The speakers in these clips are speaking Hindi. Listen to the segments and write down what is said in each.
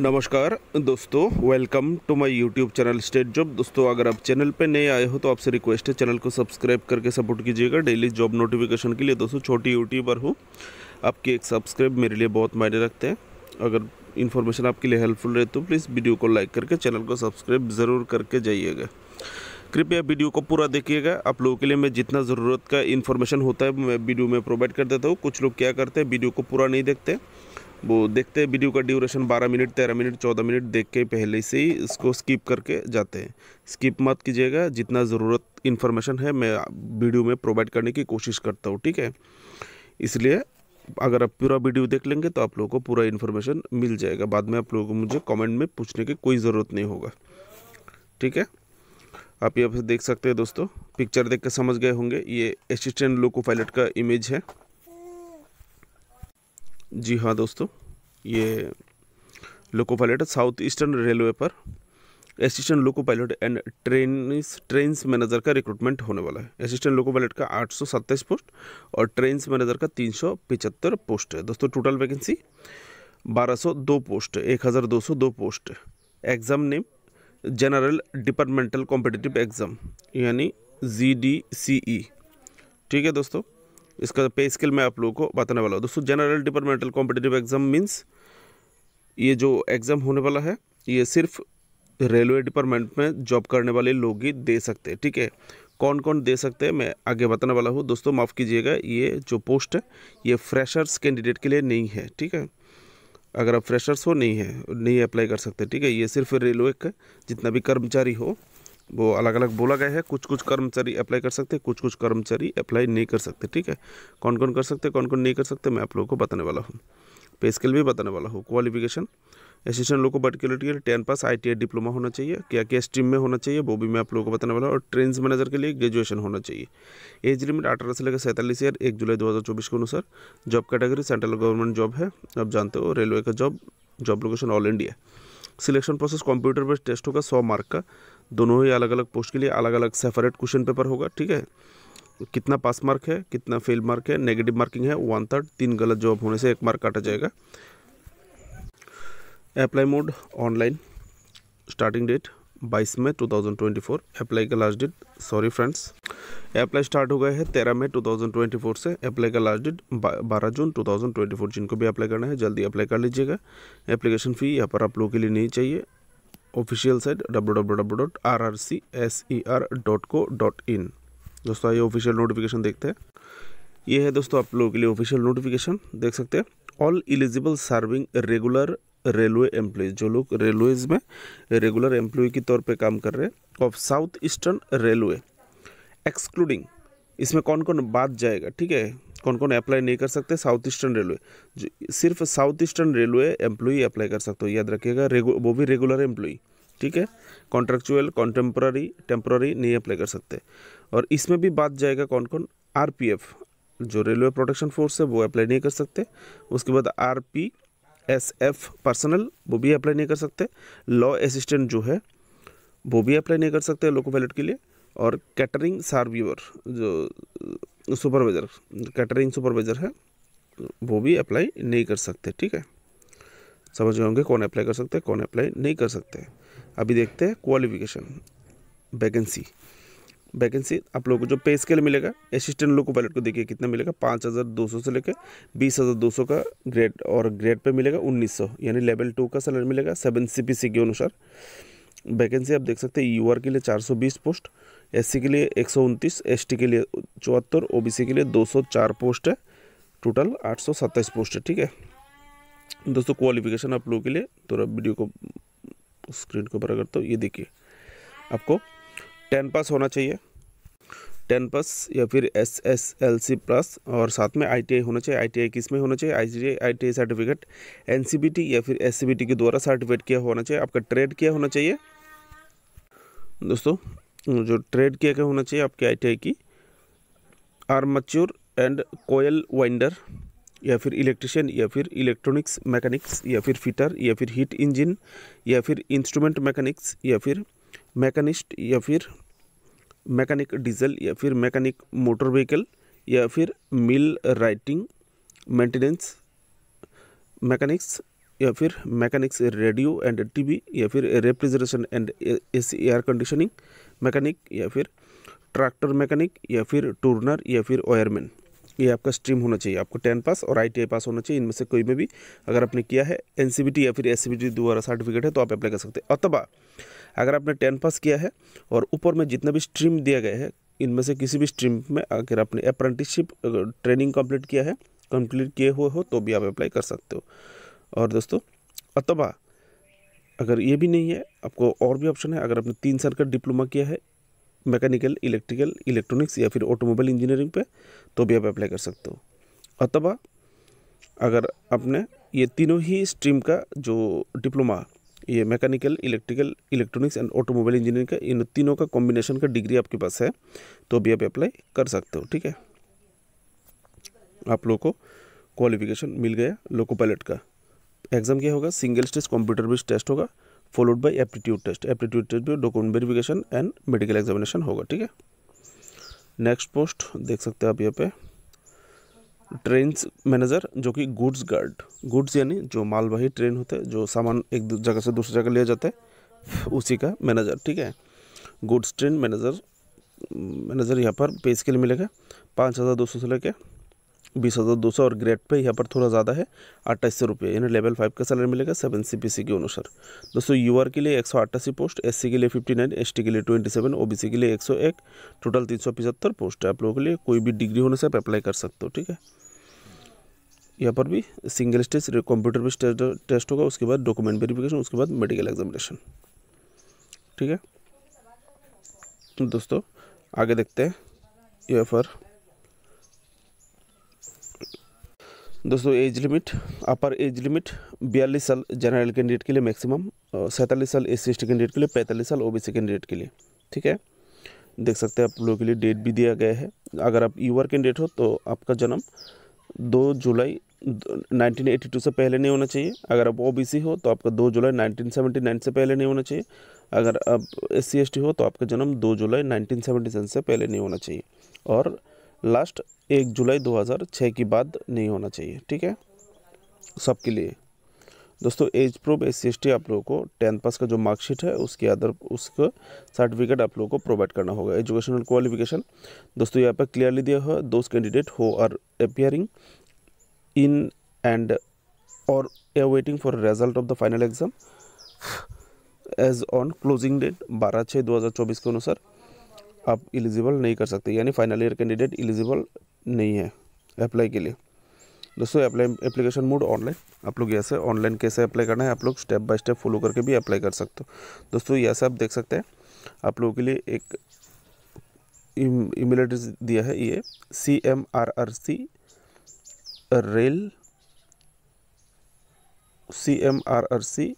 नमस्कार दोस्तों welcome to my YouTube channel state job दोस्तों अगर आप चैनल पे नए आए हो तो आपसे रिक्वेस्ट है चैनल को सब्सक्राइब करके सपोर्ट कीजिएगा डेली जॉब नोटिफिकेशन के लिए दोस्तों छोटी यूट्यूबर हूँ आपकी एक सब्सक्राइब मेरे लिए बहुत मायने रखते हैं अगर इन्फॉर्मेशन आपके लिए हेल्पफुल रहे तो प्लीज़ वीडियो को लाइक करके चैनल को सब्सक्राइब ज़रूर करके जाइएगा कृपया वीडियो को पूरा देखिएगा आप लोगों के लिए मैं जितना ज़रूरत का इन्फॉर्मेशन होता है मैं वीडियो में प्रोवाइड कर देता हूँ कुछ लोग क्या करते हैं वीडियो को पूरा नहीं देखते वो देखते हैं वीडियो का ड्यूरेशन 12 मिनट 13 मिनट 14 मिनट देख के पहले से ही इसको स्किप करके जाते हैं स्किप मत कीजिएगा जितना ज़रूरत इन्फॉर्मेशन है मैं वीडियो में प्रोवाइड करने की कोशिश करता हूँ ठीक है इसलिए अगर आप पूरा वीडियो देख लेंगे तो आप लोगों को पूरा इन्फॉर्मेशन मिल जाएगा बाद में आप लोगों को मुझे कॉमेंट में पूछने की कोई ज़रूरत नहीं होगा ठीक है आप यहाँ पर देख सकते हैं दोस्तों पिक्चर देख कर समझ गए होंगे ये असिस्टेंट लोको पायलट का इमेज है जी हाँ दोस्तों ये loco pilot south eastern railway पर assistant loco pilot and train trains manager का रिक्रूटमेंट होने वाला है असिस्टेंट लोको पायलट का आठ सौ सत्ताईस पोस्ट और ट्रेन्स मैनेजर का तीन सौ पिचहत्तर पोस्ट है दोस्तों टोटल वैकेंसी बारह सौ दो पोस्ट एक हज़ार दो सौ दो post exam name general departmental competitive exam यानी जी डी सी ई ठीक है दोस्तों इसका पे स्केल मैं आप लोगों को बताने वाला हूँ दोस्तों general departmental competitive exam means ये जो एग्ज़ाम होने वाला है ये सिर्फ रेलवे डिपार्टमेंट में जॉब करने वाले लोग ही दे सकते हैं ठीक है कौन कौन दे सकते हैं मैं आगे बताने वाला हूँ दोस्तों माफ़ कीजिएगा ये जो पोस्ट है ये फ्रेशर्स कैंडिडेट के लिए नहीं है ठीक है अगर आप फ्रेशर्स हो नहीं है नहीं अप्लाई कर सकते ठीक है ये सिर्फ रेलवे का जितना भी कर्मचारी हो वो अलग अलग बोला गया है कुछ कुछ कर्मचारी अप्लाई कर सकते हैं कुछ कुछ कर्मचारी अप्लाई नहीं कर सकते ठीक है कौन कौन कर सकते कौन कौन नहीं कर सकते मैं आप लोगों को बताने वाला हूँ पे स्केल भी बताने वाला हूँ क्वालिफिकेशन असिस्टेंट लोगों को पर्टिकुलर के लिए ten pass I T diploma होना चाहिए क्या क्या स्ट्रीम में होना चाहिए वो भी मैं आप लोगों को बताने वाला हूँ और ट्रेन मैनेजर के लिए ग्रेजुएशन होना चाहिए एज लिमिट अठारह से लेकर सैंतालीस ईयर एक जुलाई दो के अनुसार job category central government job है आप जानते हो रेलवे का job job location all India selection process computer based test होगा सौ मार्क का दोनों ही अलग अलग पोस्ट के लिए अलग अलग सेपरेट क्वेश्चन पेपर होगा ठीक है कितना पास मार्क है कितना फेल मार्क है नेगेटिव मार्किंग है वन थर्ड तीन गलत जवाब होने से एक मार्क काटा जाएगा apply mode online starting date 22 मई 2024 अप्लाई का last date sorry friends apply start हो गए हैं 13 मई 2024 से अप्लाई का लास्ट डेट 12 जून 2024 जिनको भी अप्लाई करना है जल्दी अप्लाई कर लीजिएगा एप्लीकेशन फ़ी यहाँ पर आप लोगों के लिए नहीं चाहिए official site W W W dot R R C S E R dot co dot in दोस्तों आइए ऑफिशियल नोटिफिकेशन देखते हैं ये है दोस्तों आप लोगों के लिए ऑफिशियल नोटिफिकेशन देख सकते हैं all eligible serving regular railway employee जो लोग रेलवेज में रेगुलर एम्प्लॉय के तौर पे काम कर रहे हैं of south eastern railway excluding इसमें कौन कौन बात जाएगा ठीक है कौन कौन अप्लाई नहीं कर सकते साउथ ईस्टर्न रेलवे जो सिर्फ south eastern railway employee apply कर सकते हो याद रखिएगा वो भी रेगुलर एम्प्लॉई ठीक है कॉन्ट्रेक्चुअल कॉन्टेम्प्ररी टेम्प्ररी नहीं अप्लाई कर सकते और इसमें भी बात जाएगा कौन कौन आर जो रेलवे प्रोटेक्शन फोर्स है वो अप्लाई नहीं कर सकते उसके बाद R P S F personnel वो भी अप्लाई नहीं कर सकते लॉ असिस्टेंट जो है वो भी अप्लाई नहीं कर सकते लोको पायलट के लिए और कैटरिंग सार्व्यूअर जो सुपरवाइज़र कैटरिंग सुपरवाइज़र है वो भी अप्लाई नहीं कर सकते ठीक है समझ गए होंगे कौन अप्लाई कर सकते हैं कौन अप्लाई नहीं कर सकते अभी देखते हैं क्वालिफिकेशन वैकेंसी वैकेंसी आप लोगों को जो पे स्केल मिलेगा असिस्टेंट लोको पायलट को देखिए कितना मिलेगा पाँच हज़ार दो सौ से लेकर बीस हज़ार दो सौ का ग्रेड और ग्रेड पे मिलेगा उन्नीस सौ यानी लेवल टू का सैलरी मिलेगा सेवन सी पी सी के अनुसार वैकेंसी आप देख सकते हैं यू आर के लिए चार सौ बीस पोस्ट एस के लिए एक सौ के लिए चौहत्तर ओ के लिए 204 पोस्ट है टोटल आठ पोस्ट है ठीक है दोस्तों क्वालिफिकेशन आप लोगों के लिए थोड़ा वीडियो तो को स्क्रीन को बड़ा करता तो ये देखिए आपको टेन पास होना चाहिए टेन प्लस या फिर S S L C plus और साथ में आई टी आई होना चाहिए आई टी आई किस में होना चाहिए I T I I T I certificate N C B T या फिर एस सी बी टी के द्वारा सर्टिफिकेट किया होना चाहिए आपका ट्रेड किया होना चाहिए दोस्तों जो ट्रेड किया गया होना चाहिए आपके आई की मच्योर एंड कोयल वाइंडर या फिर इलेक्ट्रिशियन या फिर इलेक्ट्रॉनिक्स मैकेनिक्स या फिर फिटर या फिर हीट इंजन या फिर इंस्ट्रूमेंट मैकेनिक्स या फिर मैकेनिस्ट या फिर मैकेनिक डीजल या फिर मैकेनिक मोटर व्हीकल या फिर मिल राइटिंग मेंटेनेंस मैकेनिक्स या फिर मैकेनिक्स रेडियो एंड टीवी या फिर refrigeration and AC air conditioning mechanic या फिर ट्रैक्टर मैकेनिक या फिर टूर्नर या फिर ओयरमैन ये आपका स्ट्रीम होना चाहिए आपको टेन पास और आई पास होना चाहिए इनमें से कोई में भी अगर आपने किया है एन या फिर एस द्वारा सर्टिफिकेट है तो आप अप्लाई कर सकते हैं अथवा अगर आपने टेन पास किया है और ऊपर में जितना भी स्ट्रीम दिया गया है इनमें से किसी भी स्ट्रीम में अगर आपने अप्रेंटिसशिप ट्रेनिंग कंप्लीट किया है कंप्लीट किए हुए हो तो भी आप अप्लाई कर सकते हो और दोस्तों अथवा अगर ये भी नहीं है आपको और भी ऑप्शन है अगर आपने तीन साल का डिप्लोमा किया है मैकेनिकल इलेक्ट्रिकल इलेक्ट्रॉनिक्स या फिर ऑटोमोबाइल इंजीनियरिंग पे तो भी आप अप्लाई कर सकते हो अथवा अगर आपने ये तीनों ही स्ट्रीम का जो डिप्लोमा ये mechanical electrical electronics and automobile engineering का इन तीनों का कॉम्बिनेशन का डिग्री आपके पास है तो भी आप अप्लाई कर सकते हो ठीक है आप लोग को क्वालिफिकेशन मिल गया लोको पायलट का एग्जाम क्या होगा single stage computer based test होगा followed by aptitude test aptitude test भी document verification and medical examination होगा ठीक है नेक्स्ट पोस्ट देख सकते हैं आप यहाँ पे ट्रेन मैनेजर जो कि गुड्स गार्ड गुड्स यानी जो मालवाही ट्रेन होते हैं जो सामान एक जगह से दूसरी जगह लिया जाता है उसी का मैनेजर ठीक है गुड्स ट्रेन मैनेजर मैनेजर यहाँ पर पे स्केल मिलेगा पाँच हज़ार दो सौ से लेकर बीस हज़ार दो सौ और ग्रेड पे यहाँ पर थोड़ा ज़्यादा है अट्ठाईस सौ रुपये यानी लेवल फाइव का सैलरी मिलेगा सेवन सी पी सी के अनुसार दोस्तों यू आर के लिए एक सौ अट्ठासी पोस्ट एस सी के लिए फिफ्टी नाइन एस टी के लिए twenty seven O B C के लिए एक सौ एक टोटल तीन सौ पचहत्तर पोस्ट है आप लोगों के लिए कोई भी डिग्री होने से आप अप्लाई कर सकते हो ठीक है यहाँ पर भी सिंगल स्टेज कंप्यूटर भी टेस्ट होगा उसके बाद डॉक्यूमेंट वेरिफिकेशन उसके बाद मेडिकल एग्जामिनेशन ठीक है दोस्तों आगे देखते हैं यहाँ पर दोस्तों age limit upper age limit बयालीस साल जनरल कैंडिडेट के लिए मैक्सिमम सैंतालीस साल एस सी कैंडिडेट के लिए पैंतालीस साल ओबीसी कैंडिडेट के लिए ठीक है देख सकते हैं आप लोगों के लिए डेट भी दिया गया है अगर आप यूआर कैंडिडेट हो तो आपका जन्म दो जुलाई 1982 से पहले नहीं होना चाहिए अगर आप ओबीसी हो तो आपका 2 जुलाई 1979 से पहले नहीं होना चाहिए अगर आप एस सी हो तो आपका जन्म दो जुलाई नाइनटीन से पहले नहीं होना चाहिए और लास्ट एक जुलाई 2006 की बाद नहीं होना चाहिए ठीक है सबके लिए दोस्तों एज प्रूफ एस सी आप लोगों को टेंथ पास का जो मार्कशीट है उसके आधार उसका सर्टिफिकेट आप लोगों को प्रोवाइड करना होगा एजुकेशनल क्वालिफिकेशन दोस्तों यहाँ पर क्लियरली दिया हुआ दोस्त candidate who are appearing in and और awaiting for result of the final exam age on closing date बारह छः दो हज़ार चौबीस के अनुसार आप एलिजिबल नहीं कर सकते यानी फाइनल ईयर कैंडिडेट एलिजिबल नहीं है अप्लाई के लिए दोस्तों अप्लाई एप्लीकेशन मोड ऑनलाइन आप लोग यहाँ से ऑनलाइन कैसे अप्लाई करना है आप लोग स्टेप बाय स्टेप फॉलो करके भी अप्लाई कर सकते हो दोस्तों यहाँ से आप देख सकते हैं आप लोगों के लिए एक ईमेल एड्रेस दिया है ये C M R R C rail C M R R C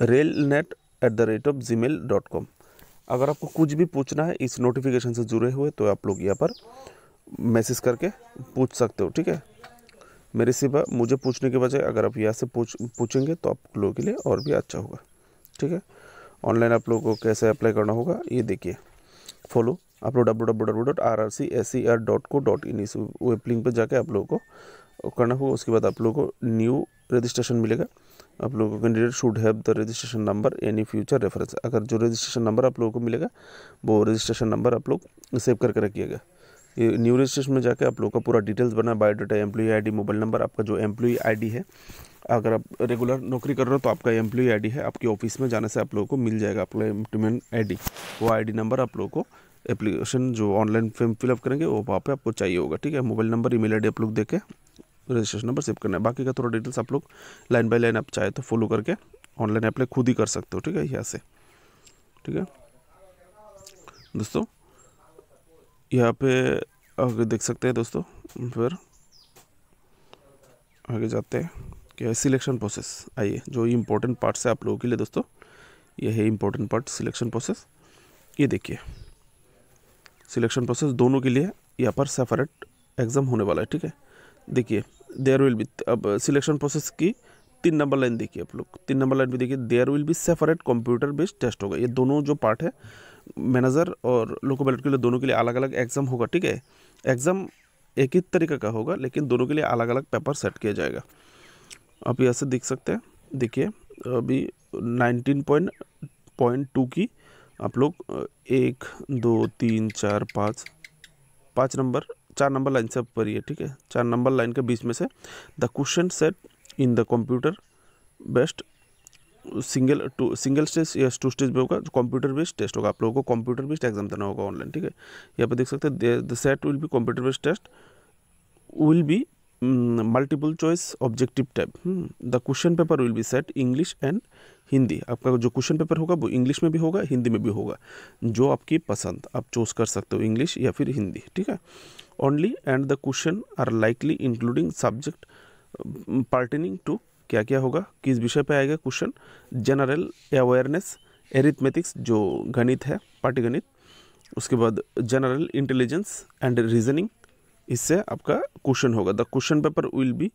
rail net at the rate of Gmail dot com अगर आपको कुछ भी पूछना है इस नोटिफिकेशन से जुड़े हुए तो आप लोग यहाँ पर मैसेज करके पूछ सकते हो ठीक है मेरे सिवा मुझे पूछने के बजाय अगर आप यहाँ से पूछ पूछेंगे तो आप लोगों के लिए और भी अच्छा होगा ठीक है ऑनलाइन आप लोगों को कैसे अप्लाई करना होगा ये देखिए फॉलो आप लोग W W W dot R R C S C R dot co dot in इस वेब लिंक पर जाके आप लोगों को करना होगा उसके बाद आप लोगों को न्यू रजिस्ट्रेशन मिलेगा आप लोगों का candidate should have the registration number any future reference अगर जो रजिस्ट्रेशन नंबर आप लोगों को मिलेगा वो रजिस्ट्रेशन नंबर आप लोग सेव करके रखिएगा ये न्यू रजिस्ट्रेशन में जाके आप लोग का पूरा डिटेल्स बना biodata employee ID mobile number आपका जो एम्प्लॉई आईडी है अगर आप रेगुलर नौकरी कर रहे हो तो आपका एम्प्लॉई आईडी है आपके ऑफिस में जाने से आप लोगों को मिल जाएगा आपका एम्प्लॉयमेंट आईडी वो आईडी नंबर आप लोगों को एप्लीकेशन जो ऑनलाइन फॉर्म फिलअप करेंगे वो वहाँ पर आपको चाहिए होगा ठीक है मोबाइल नंबर ईमेल आईडी आप लोग देखें रजिस्ट्रेशन नंबर सेव करना है बाकी का थोड़ा डिटेल्स आप लोग लाइन बाय लाइन आप चाहे तो फॉलो करके ऑनलाइन अप्लाई खुद ही कर सकते हो ठीक है यहाँ से ठीक है दोस्तों यहाँ पे आगे देख सकते हैं दोस्तों फिर आगे जाते हैं क्या सिलेक्शन प्रोसेस आइए जो इम्पोर्टेंट पार्ट्स है आप लोगों के लिए दोस्तों यह है इम्पोर्टेंट पार्ट सिलेक्शन प्रोसेस ये देखिए सिलेक्शन प्रोसेस दोनों के लिए यहाँ पर सेपरेट एग्ज़ाम होने वाला है ठीक है देखिए देयर विल बी अब सिलेक्शन प्रोसेस की तीन नंबर लाइन देखिए आप लोग तीन नंबर लाइन भी देखिए there will be separate computer based test होगा ये दोनों जो पार्ट है मैनेजर और लोको पायलट के लिए दोनों के लिए अलग अलग एग्जाम होगा ठीक है एग्जाम एक ही तरीके का होगा लेकिन दोनों के लिए अलग अलग पेपर सेट किया जाएगा आप यहाँ से देख सकते हैं देखिए अभी नाइनटीन पॉइंट पॉइंट टू की आप लोग एक दो तीन चार पाँच पाँच नंबर चार नंबर लाइन से है ठीक है चार नंबर लाइन के बीच में से the question set in the computer based single two single stage या टू स्टेज पे होगा कंप्यूटर बेस्ड टेस्ट होगा आप लोगों को कंप्यूटर बेस्ड एग्जाम देना होगा ऑनलाइन ठीक है यहाँ पे देख सकते हैं the set will be computer based test will be multiple choice objective type the question paper will be set English and Hindi आपका जो क्वेश्चन पेपर होगा वो इंग्लिश में भी होगा हिंदी में भी होगा जो आपकी पसंद आप चूज कर सकते हो इंग्लिश या फिर हिंदी ठीक है only and the question are likely including subject pertaining to क्या क्या होगा किस विषय पे आएगा क्वेश्चन जनरल अवेयरनेस एरिथमेटिक्स जो गणित है गणित उसके बाद जनरल इंटेलिजेंस एंड रीजनिंग इससे आपका क्वेश्चन होगा the question paper will be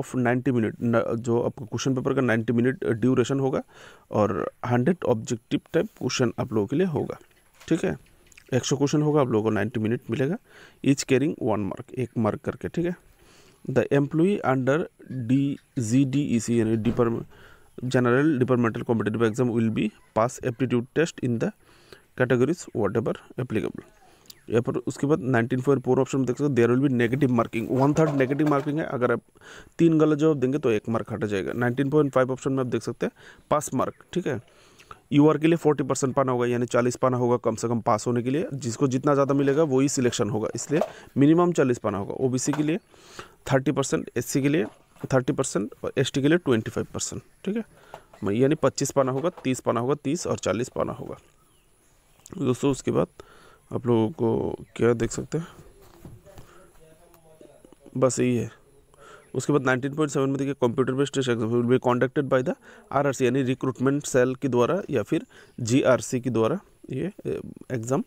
of 90 minute जो आपका क्वेश्चन पेपर का 90 मिनट ड्यूरेशन होगा और 100 ऑब्जेक्टिव टाइप क्वेश्चन आप लोगों के लिए होगा ठीक है एक सौ क्वेश्चन होगा आप लोगों को नाइन्टी मिनट मिलेगा इच कैरिंग वन मार्क एक मार्क करके ठीक है the employee under D G D E C यानी depart general departmental competitive exam will be pass aptitude test in the categories whatever applicable या पर उसके बाद नाइनटीन फोर फोर ऑप्शन में देख सकते हो there will be negative marking one third negative marking है अगर आप तीन गलत जवाब देंगे तो एक मार्क हटा जाएगा नाइनटीन पॉइंट फाइव ऑप्शन में आप देख सकते हैं पास मार्क ठीक है यूआर के लिए फोर्टी परसेंट पाना होगा यानी चालीस पाना होगा कम से कम पास होने के लिए जिसको जितना ज़्यादा मिलेगा वही सिलेक्शन होगा इसलिए मिनिमम चालीस पाना होगा ओबीसी के लिए थर्टी परसेंट एस के लिए थर्टी परसेंट और एस के लिए ट्वेंटी फाइव परसेंट ठीक है यानी पच्चीस पाना होगा तीस पाना होगा तीस और चालीस पाना होगा दोस्तों उसके बाद आप लोगों को क्या देख सकते हैं बस यही है उसके बाद 19.7 में देखिए computer based test exam will be conducted by the RRC यानी रिक्रूटमेंट सेल के द्वारा या फिर जीआरसी के द्वारा ये एग्ज़ाम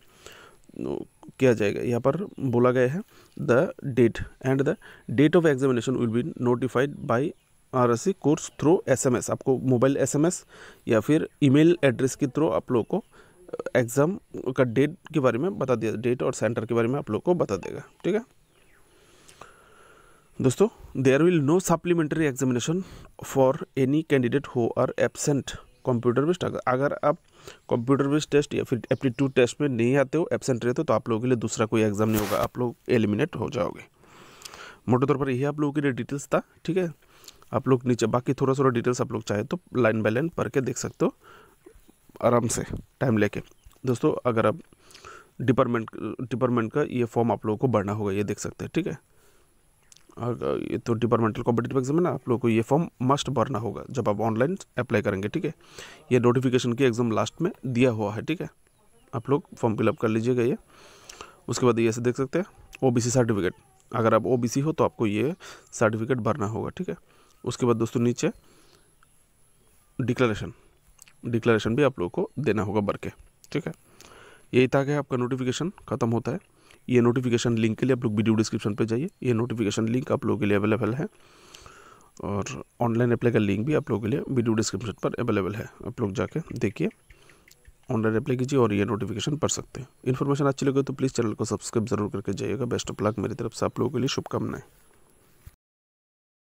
किया जाएगा यहाँ पर बोला गया है the date and the date of examination will be notified by R C course through S आपको मोबाइल एस या फिर ईमेल एड्रेस के थ्रू आप लोग को एग्ज़ाम का डेट के बारे में बता दिया डेट और सेंटर के बारे में आप लोग को बता देगा ठीक है दोस्तों there will no supplementary examination for any candidate who are absent computer based अगर अगर आप कंप्यूटर बेस्ड टेस्ट या फिर एप्टीट्यूड टेस्ट में नहीं आते हो एबसेंट रहते हो तो आप लोगों के लिए दूसरा कोई एग्जाम नहीं होगा आप लोग एलिमिनेट हो जाओगे मोटे तौर पर यही आप लोगों के लिए डिटेल्स था ठीक है आप लोग नीचे बाकी थोड़ा थोड़ा डिटेल्स आप लोग चाहे तो लाइन बाय लाइन पढ़ के देख सकते हो आराम से टाइम लेके दोस्तों अगर आप डिपार्टमेंट डिपार्टमेंट का ये फॉर्म आप लोगों को भरना होगा ये देख सकते हैं ठीक है तो डिपार्टमेंटल कॉम्पिटेटिव एग्जाम है ना आप लोगों को ये फॉर्म मस्ट भरना होगा जब आप ऑनलाइन अप्लाई करेंगे ठीक है ये नोटिफिकेशन की एग्ज़ाम लास्ट में दिया हुआ है ठीक है आप लोग फॉर्म फिलअप कर लीजिएगा ये उसके बाद ये ऐसे देख सकते हैं ओ सर्टिफिकेट अगर आप ओ हो तो आपको ये सर्टिफिकेट भरना होगा ठीक है उसके बाद दोस्तों नीचे डिक्लेरेशन डिक्लेरेशन भी आप लोगों को देना होगा भर के ठीक है यही था कि आपका नोटिफिकेशन ख़त्म होता है ये नोटिफिकेशन लिंक के लिए आप लोग वीडियो डिस्क्रिप्शन पे जाइए ये नोटिफिकेशन लिंक आप लोगों के लिए अवेलेबल है और ऑनलाइन अप्लाई का लिंक भी आप लोगों के लिए वीडियो डिस्क्रिप्शन पर अवेलेबल है आप लोग जाके देखिए ऑनलाइन अप्लाई कीजिए और ये नोटिफिकेशन पढ़ सकते हैं इन्फॉर्मेशन अच्छी लगे तो प्लीज़ चैनल को सब्सक्राइब जरूर करके जाइएगा बेस्ट ऑफ लक मेरी तरफ से आप लोगों के लिए शुभकामनाएं